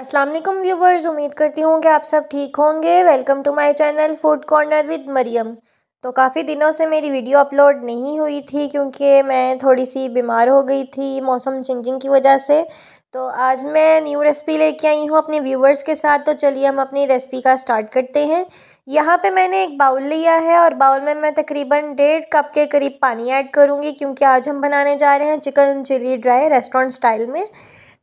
Aslam viewers उम्मीद करती हूँ कि आप सब ठीक होंगे welcome to my channel food corner with Mariam तो काफ़ी दिनों से मेरी वीडियो अपलोड नहीं हुई थी क्योंकि मैं थोड़ी सी बीमार हो गई थी मौसम चेंजिंग की वजह से तो आज मैं न्यू रेसिपी लेके आई हूँ अपने व्यूवर्स के साथ तो चलिए हम अपनी रेसिपी का स्टार्ट करते हैं यहाँ पे मैंने एक बाउल लिया है और बाउल में मैं तकरीबन डेढ़ कप के करीब पानी ऐड करूँगी क्योंकि आज हम बनाने जा रहे हैं chicken chilli dry restaurant style में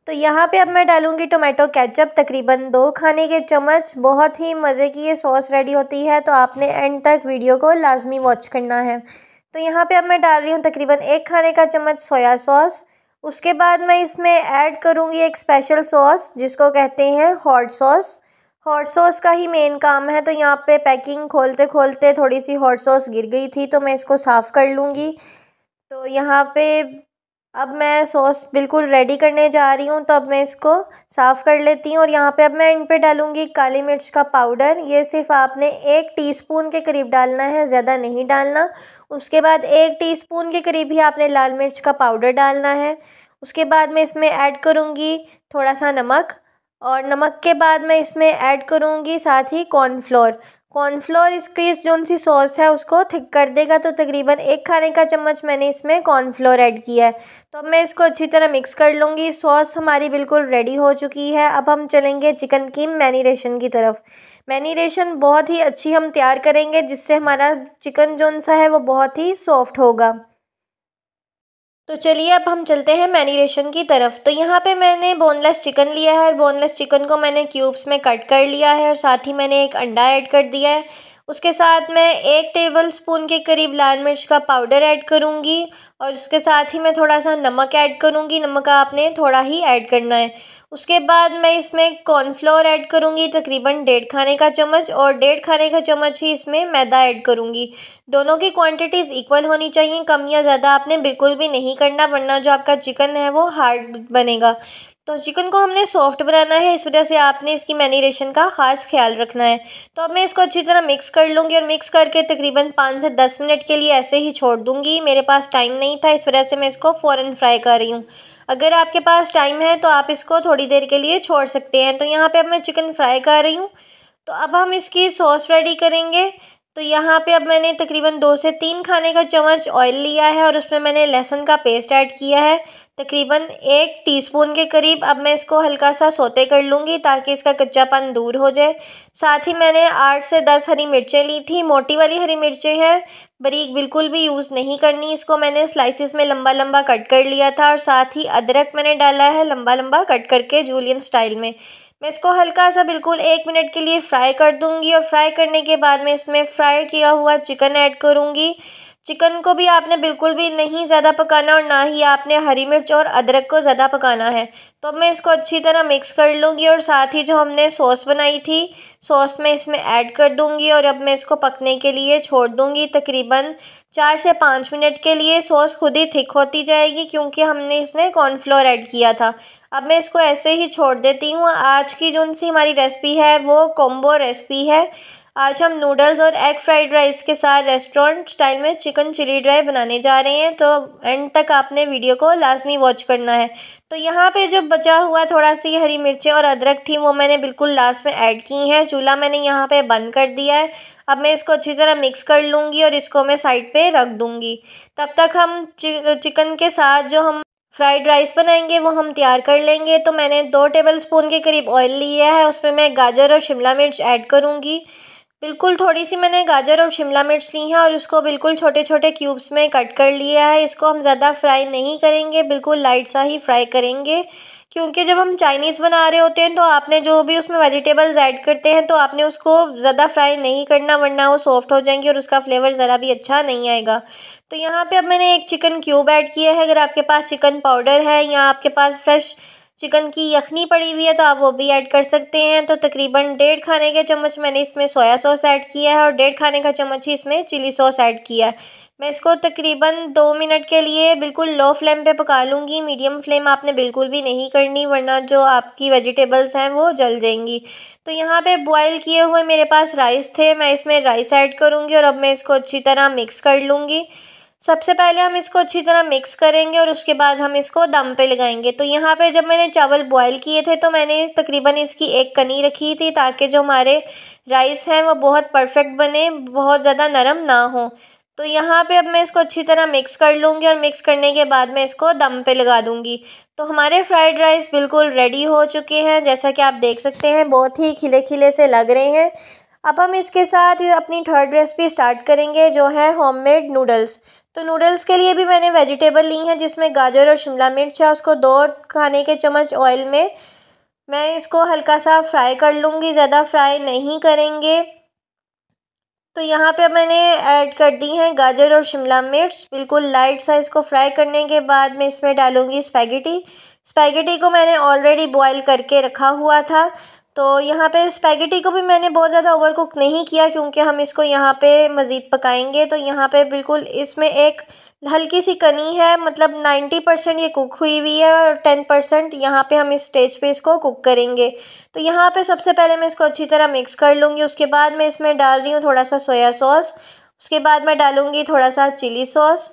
तो यहाँ पे अब मैं डालूँगी टोमेटो केचप तकरीबन दो खाने के चम्मच बहुत ही मज़े की ये सॉस रेडी होती है तो आपने एंड तक वीडियो को लाजमी वॉच करना है तो यहाँ पे अब मैं डाल रही हूँ तकरीबन एक खाने का चम्मच सोया सॉस उसके बाद मैं इसमें ऐड करूँगी एक स्पेशल सॉस जिसको कहते हैं हॉट सॉस हॉट सॉस का ही मेन काम है तो यहाँ पे पैकिंग खोलते खोलते थोड़ी सी हॉट सॉस गिर गई थी तो मैं इसको साफ़ कर लूँगी तो यहाँ पे अब मैं सॉस बिल्कुल रेडी करने जा रही हूँ तो अब मैं इसको साफ़ कर लेती हूँ और यहाँ पे अब मैं इन पे डालूँगी काली मिर्च का पाउडर ये सिर्फ आपने एक टीस्पून के करीब डालना है ज़्यादा नहीं डालना उसके बाद एक टीस्पून के करीब ही आपने लाल मिर्च का पाउडर डालना है उसके बाद मैं इसमें ऐड करूँगी थोड़ा सा नमक और नमक के बाद मैं इसमें ऐड करूँगी साथ ही कॉर्नफ्लोर कॉर्नफ्लोर इसकी जो सी सॉस है उसको थिक कर देगा तो तकरीबन एक खाने का चम्मच मैंने इसमें कॉर्नफ्लोर ऐड किया है तो अब मैं इसको अच्छी तरह मिक्स कर लूँगी सॉस हमारी बिल्कुल रेडी हो चुकी है अब हम चलेंगे चिकन की मैनीरेशन की तरफ मैनीरेशन बहुत ही अच्छी हम तैयार करेंगे जिससे हमारा चिकन जो सा है वो बहुत ही सॉफ्ट होगा तो चलिए अब हम चलते हैं मैरिनेशन की तरफ तो यहाँ पे मैंने बोनलेस चिकन लिया है और बोनलेस चिकन को मैंने क्यूब्स में कट कर लिया है और साथ ही मैंने एक अंडा ऐड कर दिया है उसके साथ मैं एक टेबल स्पून के करीब लाल मिर्च का पाउडर ऐड करूँगी और उसके साथ ही मैं थोड़ा सा नमक ऐड करूँगी नमक आपने थोड़ा ही ऐड करना है उसके बाद मैं इसमें कॉर्नफ्लोर ऐड करूँगी तकरीबन डेढ़ खाने का चम्मच और डेढ़ खाने का चम्मच ही इसमें मैदा ऐड करूँगी दोनों की क्वांटिटीज़ इक्वल होनी चाहिए कम या ज़्यादा आपने बिल्कुल भी नहीं करना वरना जो आपका चिकन है वो हार्ड बनेगा तो चिकन को हमने सॉफ्ट बनाना है इस वजह से आपने इसकी मैनीरेशन का ख़ास ख्याल रखना है तो अब मैं इसको अच्छी तरह मिक्स कर लूँगी और मिक्स करके तकरीबन पाँच से दस मिनट के लिए ऐसे ही छोड़ दूँगी मेरे पास टाइम नहीं था इस वजह से मैं इसको फ़ौरन फ्राई कर रही हूँ अगर आपके पास टाइम है तो आप इसको थोड़ी देर के लिए छोड़ सकते हैं तो यहाँ पे अब मैं चिकन फ्राई कर रही हूँ तो अब हम इसकी सॉस रेडी करेंगे तो यहाँ पे अब मैंने तकरीबन दो से तीन खाने का चम्मच ऑयल लिया है और उसमें मैंने लहसुन का पेस्ट ऐड किया है तकरीबन एक टीस्पून के करीब अब मैं इसको हल्का सा सोते कर लूँगी ताकि इसका कच्चापन दूर हो जाए साथ ही मैंने आठ से दस हरी मिर्चें ली थी मोटी वाली हरी मिर्चें हैं बरीक बिल्कुल भी यूज़ नहीं करनी इसको मैंने स्लाइसिस में लंबा लंबा कट कर लिया था और साथ ही अदरक मैंने डाला है लंबा लंबा कट करके जूलियन स्टाइल में मैं इसको हल्का सा बिल्कुल एक मिनट के लिए फ्राई कर दूंगी और फ्राई करने के बाद मैं इसमें फ्राई किया हुआ चिकन ऐड करूँगी चिकन को भी आपने बिल्कुल भी नहीं ज़्यादा पकाना और ना ही आपने हरी मिर्च और अदरक को ज़्यादा पकाना है तो अब मैं इसको अच्छी तरह मिक्स कर लूँगी और साथ ही जो हमने सॉस बनाई थी सॉस मैं इसमें ऐड कर दूँगी और अब मैं इसको पकने के लिए छोड़ दूँगी तकरीबन चार से पाँच मिनट के लिए सॉस खुद ही थिक होती जाएगी क्योंकि हमने इसमें कॉर्नफ्लोर ऐड किया था अब मैं इसको ऐसे ही छोड़ देती हूँ आज की जो सी हमारी रेसिपी है वो कॉम्बो रेसिपी है आज हम नूडल्स और एग फ्राइड राइस के साथ रेस्टोरेंट स्टाइल में चिकन चिली ड्राई बनाने जा रहे हैं तो एंड तक आपने वीडियो को लाजमी वॉच करना है तो यहाँ पे जो बचा हुआ थोड़ा सी हरी मिर्चें और अदरक थी वो मैंने बिल्कुल लास्ट में ऐड की हैं चूल्हा मैंने यहाँ पे बंद कर दिया है अब मैं इसको अच्छी तरह मिक्स कर लूँगी और इसको मैं साइड पे रख दूँगी तब तक हम चिकन के साथ जो हम फ्राइड राइस बनाएंगे वो हम तैयार कर लेंगे तो मैंने दो टेबल स्पून के करीब ऑयल लिया है उसमें मैं गाजर और शिमला मिर्च ऐड करूँगी बिल्कुल थोड़ी सी मैंने गाजर और शिमला मिर्च ली है और उसको बिल्कुल छोटे छोटे क्यूब्स में कट कर लिया है इसको हम ज़्यादा फ्राई नहीं करेंगे बिल्कुल लाइट सा ही फ्राई करेंगे क्योंकि जब हम चाइनीज़ बना रहे होते हैं तो आपने जो भी उसमें वेजिटेबल्स ऐड करते हैं तो आपने उसको ज़्यादा फ्राई नहीं करना वरना वो सॉफ्ट हो जाएंगी और उसका फ्लेवर ज़रा भी अच्छा नहीं आएगा तो यहाँ पे अब मैंने एक चिकन क्यूब ऐड किया है अगर आपके पास चिकन पाउडर है या आपके पास फ्रेश चिकन की यखनी पड़ी हुई है तो आप वो भी ऐड कर सकते हैं तो तकरीबन डेढ़ खाने के चम्मच मैंने इसमें सोया सॉस ऐड किया है और डेढ़ खाने का चम्मच ही इसमें चिली सॉस ऐड किया है मैं इसको तकरीबन दो मिनट के लिए बिल्कुल लो फ्लेम पे पका लूँगी मीडियम फ्लेम आपने बिल्कुल भी नहीं करनी वरना जो आपकी वेजिटेबल्स हैं वो जल जाएंगी तो यहाँ पे बॉईल किए हुए मेरे पास राइस थे मैं इसमें राइस ऐड करूँगी और अब मैं इसको अच्छी तरह मिक्स कर लूँगी सबसे पहले हम इसको अच्छी तरह मिक्स करेंगे और उसके बाद हम इसको दम पे लगाएंगे तो यहाँ पे जब मैंने चावल बॉईल किए थे तो मैंने तकरीबन इसकी एक कनी रखी थी ताकि जो हमारे राइस हैं वो बहुत परफेक्ट बने बहुत ज़्यादा नरम ना हो तो यहाँ पे अब मैं इसको अच्छी तरह मिक्स कर लूँगी और मिक्स करने के बाद मैं इसको दम पे लगा दूँगी तो हमारे फ्राइड राइस बिल्कुल रेडी हो चुके हैं जैसा कि आप देख सकते हैं बहुत ही खिले खिले से लग रहे हैं अब हम इसके साथ अपनी थर्ड रेसिपी स्टार्ट करेंगे जो है होममेड नूडल्स तो नूडल्स के लिए भी मैंने वेजिटेबल ली हैं जिसमें गाजर और शिमला मिर्च है उसको दो खाने के चम्मच ऑयल में मैं इसको हल्का सा फ्राई कर लूँगी ज़्यादा फ्राई नहीं करेंगे तो यहाँ पे मैंने ऐड कर दी हैं गाजर और शिमला मिर्च बिल्कुल लाइट सा इसको फ्राई करने के बाद मैं इसमें डालूँगी स्पैगेटी स्पैगेटी को मैंने ऑलरेडी बॉयल करके रखा हुआ था तो यहाँ पे स्पैगेटी को भी मैंने बहुत ज़्यादा ओवर कुक नहीं किया क्योंकि हम इसको यहाँ पे मज़ीद पकाएंगे तो यहाँ पे बिल्कुल इसमें एक हल्की सी कनी है मतलब नाइन्टी परसेंट ये कुक हुई हुई है और टेन परसेंट यहाँ पर हम इस स्टेज पे इसको कुक करेंगे तो यहाँ पे सबसे पहले मैं इसको अच्छी तरह मिक्स कर लूँगी उसके बाद मैं इसमें डाल रही हूँ थोड़ा सा सोया सॉस उसके बाद मैं डालूँगी थोड़ा सा चिली सॉस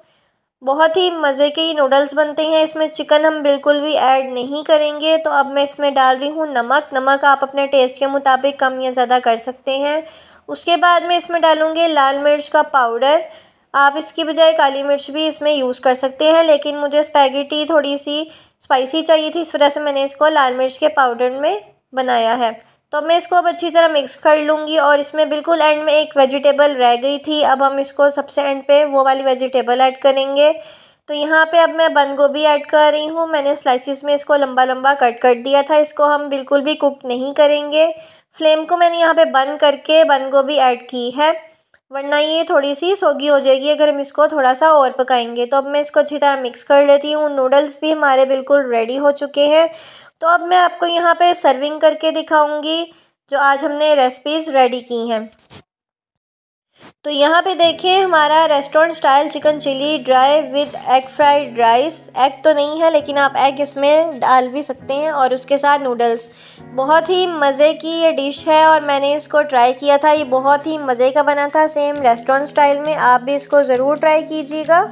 बहुत ही मज़े के ही नूडल्स बनते हैं इसमें चिकन हम बिल्कुल भी ऐड नहीं करेंगे तो अब मैं इसमें डाल रही हूँ नमक नमक आप अपने टेस्ट के मुताबिक कम या ज़्यादा कर सकते हैं उसके बाद मैं इसमें डालूँगी लाल मिर्च का पाउडर आप इसकी बजाय काली मिर्च भी इसमें यूज़ कर सकते हैं लेकिन मुझे स्पैगेटी थोड़ी सी स्पाइसी चाहिए थी इस वजह से मैंने इसको लाल मिर्च के पाउडर में बनाया है तो मैं इसको अब अच्छी तरह मिक्स कर लूँगी और इसमें बिल्कुल एंड में एक वेजिटेबल रह गई थी अब हम इसको सबसे एंड पे वो वाली वेजिटेबल ऐड करेंगे तो यहाँ पे अब मैं बंद गोभी ऐड कर रही हूँ मैंने स्लाइसिस में इसको लंबा लंबा कट कर दिया था इसको हम बिल्कुल भी कुक नहीं करेंगे फ्लेम को मैंने यहाँ पर बंद करके बंद गोभी ऐड की है वरना ये थोड़ी सी सोगी हो जाएगी अगर हम इसको थोड़ा सा और पकाएंगे तो अब मैं इसको अच्छी तरह मिक्स कर लेती हूँ नूडल्स भी हमारे बिल्कुल रेडी हो चुके हैं तो अब मैं आपको यहाँ पे सर्विंग करके दिखाऊंगी जो आज हमने रेसिपीज़ रेडी की हैं तो यहाँ पे देखिए हमारा restaurant style chicken chilli dry with egg fried rice egg तो नहीं है लेकिन आप एग इसमें डाल भी सकते हैं और उसके साथ नूडल्स बहुत ही मज़े की ये डिश है और मैंने इसको ट्राई किया था ये बहुत ही मज़े का बना था सेम रेस्टोरेंट स्टाइल में आप भी इसको ज़रूर ट्राई कीजिएगा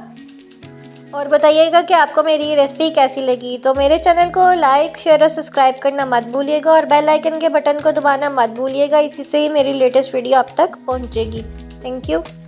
और बताइएगा कि आपको मेरी रेसिपी कैसी लगी तो मेरे चैनल को लाइक शेयर और सब्सक्राइब करना मत भूलिएगा और बेल आइकन के बटन को दबाना मत भूलिएगा इसी से ही मेरी लेटेस्ट वीडियो आप तक पहुंचेगी थैंक यू